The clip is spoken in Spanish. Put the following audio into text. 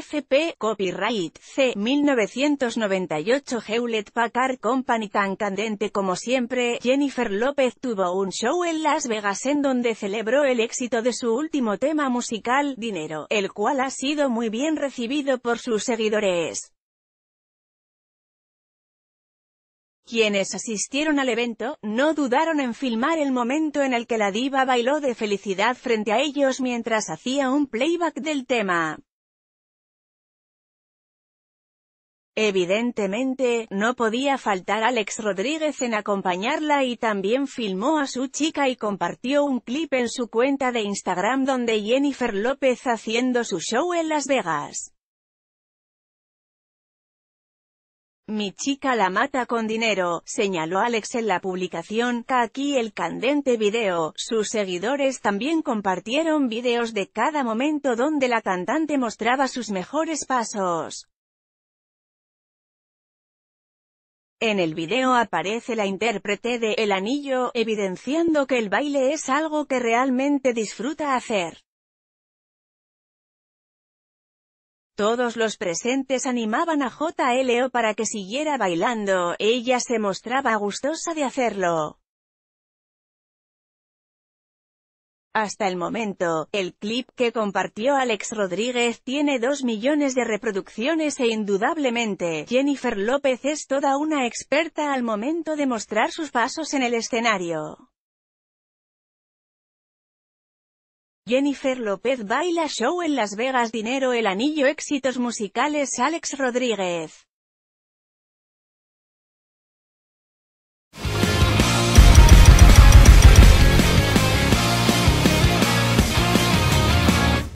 FP Copyright C. 1998 Hewlett Packard Company Tan candente como siempre, Jennifer López tuvo un show en Las Vegas en donde celebró el éxito de su último tema musical, Dinero, el cual ha sido muy bien recibido por sus seguidores. Quienes asistieron al evento, no dudaron en filmar el momento en el que la diva bailó de felicidad frente a ellos mientras hacía un playback del tema. Evidentemente, no podía faltar Alex Rodríguez en acompañarla y también filmó a su chica y compartió un clip en su cuenta de Instagram donde Jennifer López haciendo su show en Las Vegas. Mi chica la mata con dinero, señaló Alex en la publicación, aquí el candente video, sus seguidores también compartieron videos de cada momento donde la cantante mostraba sus mejores pasos. En el video aparece la intérprete de El Anillo, evidenciando que el baile es algo que realmente disfruta hacer. Todos los presentes animaban a JLO para que siguiera bailando, ella se mostraba gustosa de hacerlo. Hasta el momento, el clip que compartió Alex Rodríguez tiene 2 millones de reproducciones e indudablemente, Jennifer López es toda una experta al momento de mostrar sus pasos en el escenario. Jennifer López baila show en Las Vegas Dinero El Anillo Éxitos musicales Alex Rodríguez